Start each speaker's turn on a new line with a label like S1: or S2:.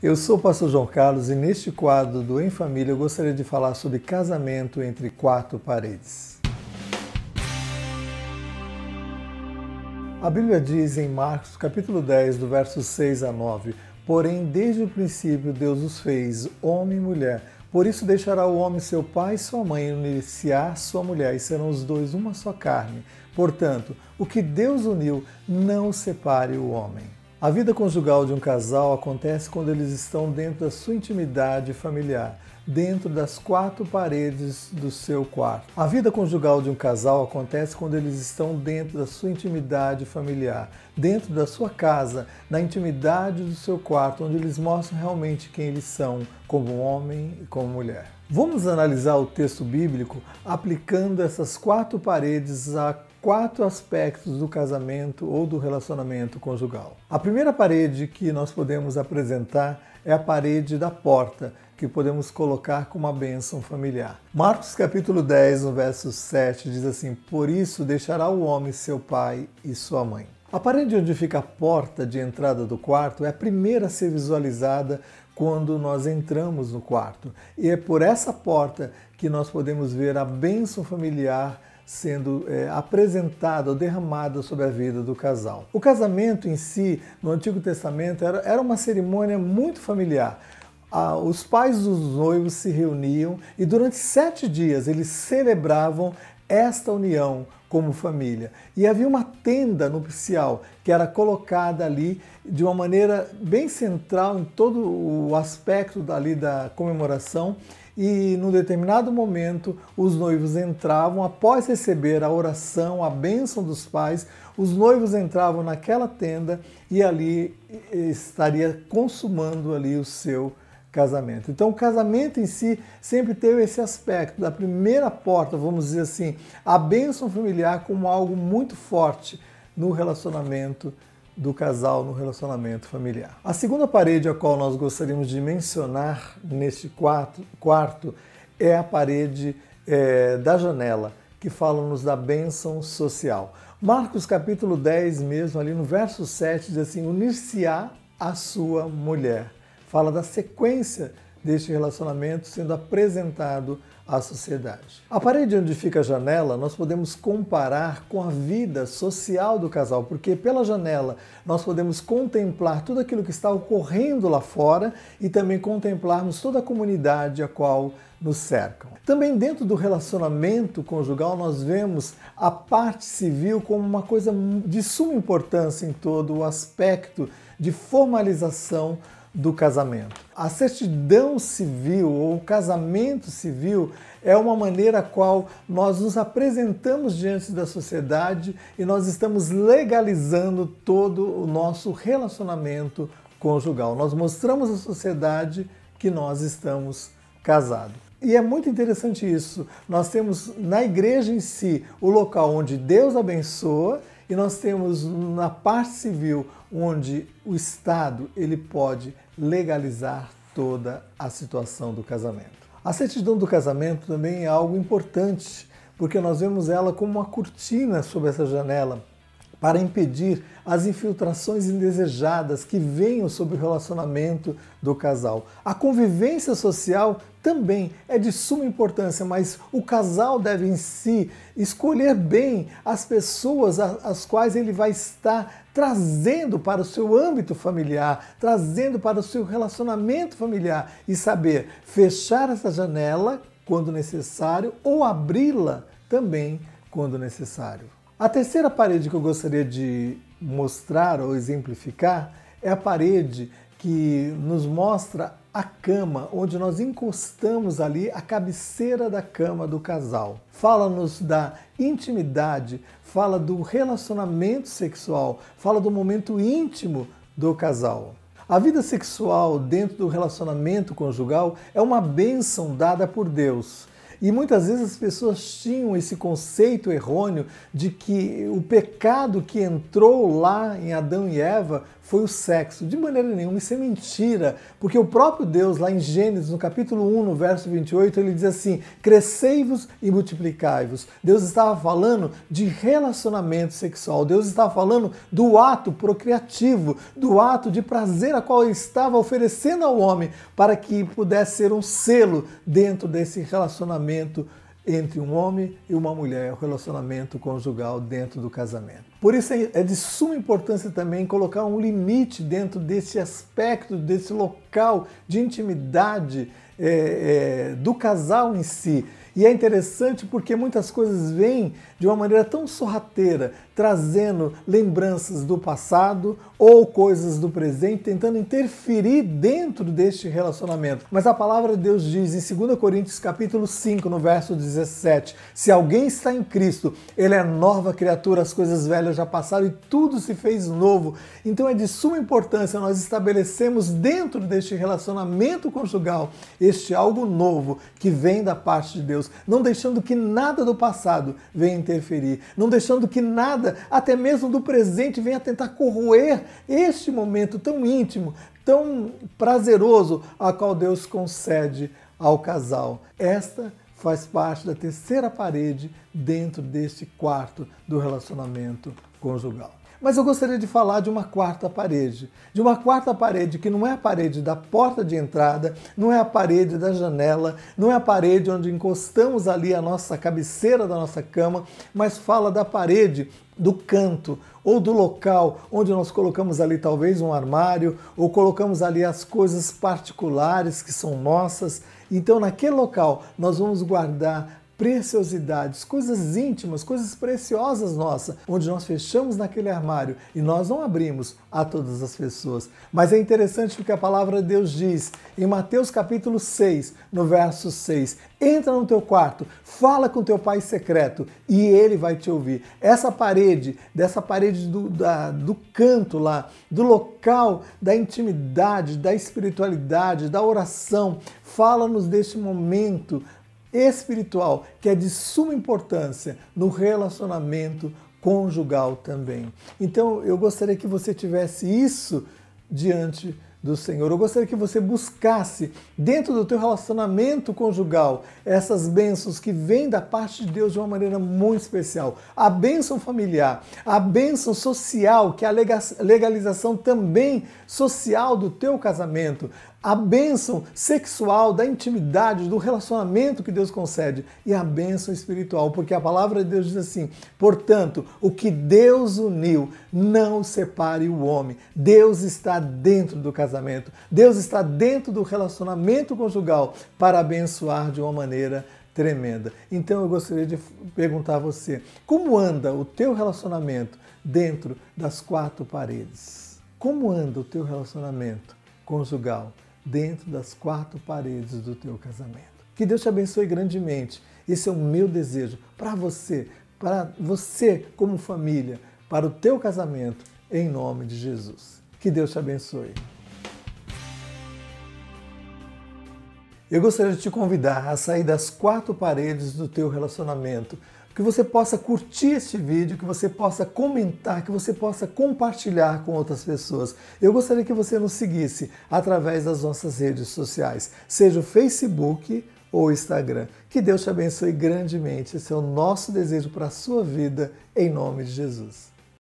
S1: Eu sou o pastor João Carlos e neste quadro do Em Família eu gostaria de falar sobre casamento entre quatro paredes. A Bíblia diz em Marcos capítulo 10, do verso 6 a 9, Porém, desde o princípio Deus os fez homem e mulher, por isso deixará o homem seu pai e sua mãe unir-se unir-se-á sua mulher, e serão os dois uma só carne. Portanto, o que Deus uniu, não separe o homem. A vida conjugal de um casal acontece quando eles estão dentro da sua intimidade familiar, dentro das quatro paredes do seu quarto. A vida conjugal de um casal acontece quando eles estão dentro da sua intimidade familiar, dentro da sua casa, na intimidade do seu quarto, onde eles mostram realmente quem eles são como homem e como mulher. Vamos analisar o texto bíblico aplicando essas quatro paredes a quatro aspectos do casamento ou do relacionamento conjugal. A primeira parede que nós podemos apresentar é a parede da porta, que podemos colocar como uma bênção familiar. Marcos capítulo 10, no verso 7, diz assim: Por isso deixará o homem seu pai e sua mãe. A parede onde fica a porta de entrada do quarto é a primeira a ser visualizada quando nós entramos no quarto. E é por essa porta que nós podemos ver a bênção familiar sendo é, apresentada ou derramada sobre a vida do casal. O casamento em si, no Antigo Testamento, era, era uma cerimônia muito familiar. Ah, os pais dos noivos se reuniam e durante sete dias eles celebravam esta união como família. E havia uma tenda nupcial que era colocada ali de uma maneira bem central em todo o aspecto dali da comemoração e num determinado momento os noivos entravam, após receber a oração, a bênção dos pais, os noivos entravam naquela tenda e ali eh, estaria consumando ali o seu casamento. Então, o casamento em si sempre teve esse aspecto da primeira porta, vamos dizer assim, a bênção familiar como algo muito forte no relacionamento do casal no relacionamento familiar. A segunda parede a qual nós gostaríamos de mencionar neste quarto, quarto é a parede é, da janela, que fala-nos da bênção social. Marcos capítulo 10, mesmo ali no verso 7, diz assim: Unir-se-á a sua mulher. Fala da sequência deste relacionamento sendo apresentado à sociedade. A parede onde fica a janela nós podemos comparar com a vida social do casal, porque pela janela nós podemos contemplar tudo aquilo que está ocorrendo lá fora e também contemplarmos toda a comunidade a qual nos cercam. Também dentro do relacionamento conjugal nós vemos a parte civil como uma coisa de suma importância em todo o aspecto de formalização do casamento. A certidão civil ou casamento civil é uma maneira a qual nós nos apresentamos diante da sociedade e nós estamos legalizando todo o nosso relacionamento conjugal. Nós mostramos à sociedade que nós estamos casados. E é muito interessante isso. Nós temos na igreja em si o local onde Deus abençoa e nós temos na parte civil, onde o Estado ele pode legalizar toda a situação do casamento. A certidão do casamento também é algo importante, porque nós vemos ela como uma cortina sobre essa janela para impedir as infiltrações indesejadas que venham sobre o relacionamento do casal. A convivência social também é de suma importância, mas o casal deve em si escolher bem as pessoas as quais ele vai estar trazendo para o seu âmbito familiar, trazendo para o seu relacionamento familiar e saber fechar essa janela quando necessário ou abri-la também quando necessário. A terceira parede que eu gostaria de mostrar ou exemplificar é a parede que nos mostra a cama, onde nós encostamos ali a cabeceira da cama do casal. Fala-nos da intimidade, fala do relacionamento sexual, fala do momento íntimo do casal. A vida sexual dentro do relacionamento conjugal é uma bênção dada por Deus. E muitas vezes as pessoas tinham esse conceito errôneo de que o pecado que entrou lá em Adão e Eva foi o sexo. De maneira nenhuma, isso é mentira, porque o próprio Deus, lá em Gênesis, no capítulo 1, no verso 28, ele diz assim: Crescei-vos e multiplicai-vos. Deus estava falando de relacionamento sexual, Deus estava falando do ato procriativo, do ato de prazer a qual ele estava oferecendo ao homem para que pudesse ser um selo dentro desse relacionamento relacionamento entre um homem e uma mulher, o relacionamento conjugal dentro do casamento. Por isso é, é de suma importância também colocar um limite dentro desse aspecto, desse local de intimidade é, é, do casal em si. E é interessante porque muitas coisas vêm de uma maneira tão sorrateira, trazendo lembranças do passado ou coisas do presente, tentando interferir dentro deste relacionamento. Mas a palavra de Deus diz em 2 Coríntios capítulo 5, no verso 17, se alguém está em Cristo, ele é nova criatura, as coisas velhas velhas já passaram e tudo se fez novo. Então é de suma importância nós estabelecemos dentro deste relacionamento conjugal este algo novo que vem da parte de Deus, não deixando que nada do passado venha interferir, não deixando que nada, até mesmo do presente, venha tentar corroer este momento tão íntimo, tão prazeroso a qual Deus concede ao casal. Esta é faz parte da terceira parede dentro deste quarto do relacionamento conjugal. Mas eu gostaria de falar de uma quarta parede. De uma quarta parede que não é a parede da porta de entrada, não é a parede da janela, não é a parede onde encostamos ali a nossa cabeceira da nossa cama, mas fala da parede do canto ou do local onde nós colocamos ali talvez um armário ou colocamos ali as coisas particulares que são nossas então, naquele local, nós vamos guardar preciosidades, coisas íntimas, coisas preciosas nossas, onde nós fechamos naquele armário e nós não abrimos a todas as pessoas. Mas é interessante o que a palavra de Deus diz em Mateus capítulo 6, no verso 6. Entra no teu quarto, fala com teu pai secreto e ele vai te ouvir. Essa parede, dessa parede do, da, do canto lá, do local da intimidade, da espiritualidade, da oração, fala-nos deste momento espiritual, que é de suma importância no relacionamento conjugal também. Então, eu gostaria que você tivesse isso diante do Senhor. Eu gostaria que você buscasse dentro do teu relacionamento conjugal essas bênçãos que vêm da parte de Deus de uma maneira muito especial. A bênção familiar, a bênção social, que é a legalização também social do teu casamento, a bênção sexual da intimidade, do relacionamento que Deus concede e a bênção espiritual, porque a palavra de Deus diz assim: portanto, o que Deus uniu, não separe o homem. Deus está dentro do casamento, Deus está dentro do relacionamento conjugal para abençoar de uma maneira tremenda. Então eu gostaria de perguntar a você: como anda o teu relacionamento dentro das quatro paredes? Como anda o teu relacionamento conjugal? dentro das quatro paredes do teu casamento. Que Deus te abençoe grandemente. Esse é o meu desejo para você, para você como família, para o teu casamento, em nome de Jesus. Que Deus te abençoe. Eu gostaria de te convidar a sair das quatro paredes do teu relacionamento que você possa curtir este vídeo, que você possa comentar, que você possa compartilhar com outras pessoas. Eu gostaria que você nos seguisse através das nossas redes sociais, seja o Facebook ou Instagram. Que Deus te abençoe grandemente. Esse é o nosso desejo para a sua vida, em nome de Jesus.